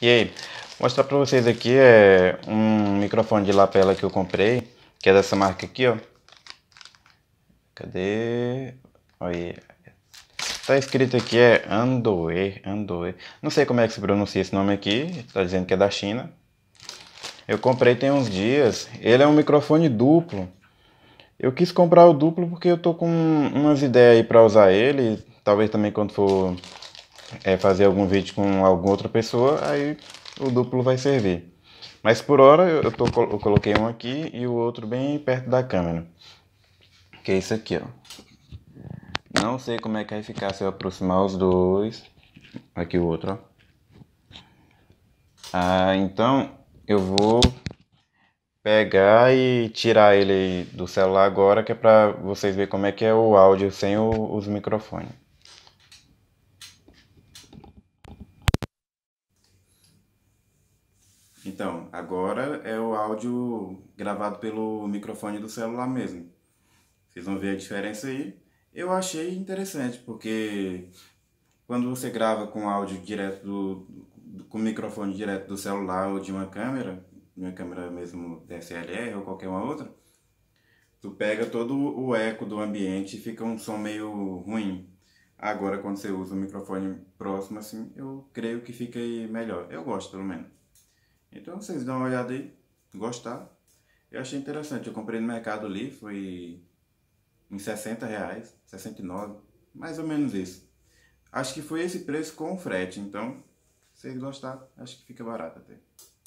E aí, vou mostrar pra vocês aqui é um microfone de lapela que eu comprei, que é dessa marca aqui, ó. Cadê? Olha, tá escrito aqui é Andoe, Andoe. Não sei como é que se pronuncia esse nome aqui, tá dizendo que é da China. Eu comprei tem uns dias, ele é um microfone duplo. Eu quis comprar o duplo porque eu tô com umas ideias aí pra usar ele, talvez também quando for é, fazer algum vídeo com alguma outra pessoa, aí o duplo vai servir. Mas por hora eu, tô, eu coloquei um aqui e o outro bem perto da câmera. Que é isso aqui, ó. Não sei como é que vai ficar se eu aproximar os dois. Aqui o outro, ó. Ah, então eu vou pegar e tirar ele do celular agora, que é para vocês verem como é que é o áudio sem o, os microfones. Então, agora é o áudio gravado pelo microfone do celular mesmo. Vocês vão ver a diferença aí. Eu achei interessante, porque quando você grava com áudio direto do, com microfone direto do celular ou de uma câmera, uma câmera mesmo DSLR ou qualquer uma outra, tu pega todo o eco do ambiente e fica um som meio ruim. Agora quando você usa o microfone próximo assim, eu creio que fica melhor. Eu gosto pelo menos. Então vocês dão uma olhada aí, gostar. Eu achei interessante, eu comprei no Mercado ali foi em 60 reais, 69, mais ou menos isso. Acho que foi esse preço com frete, então se vocês gostar, acho que fica barato até.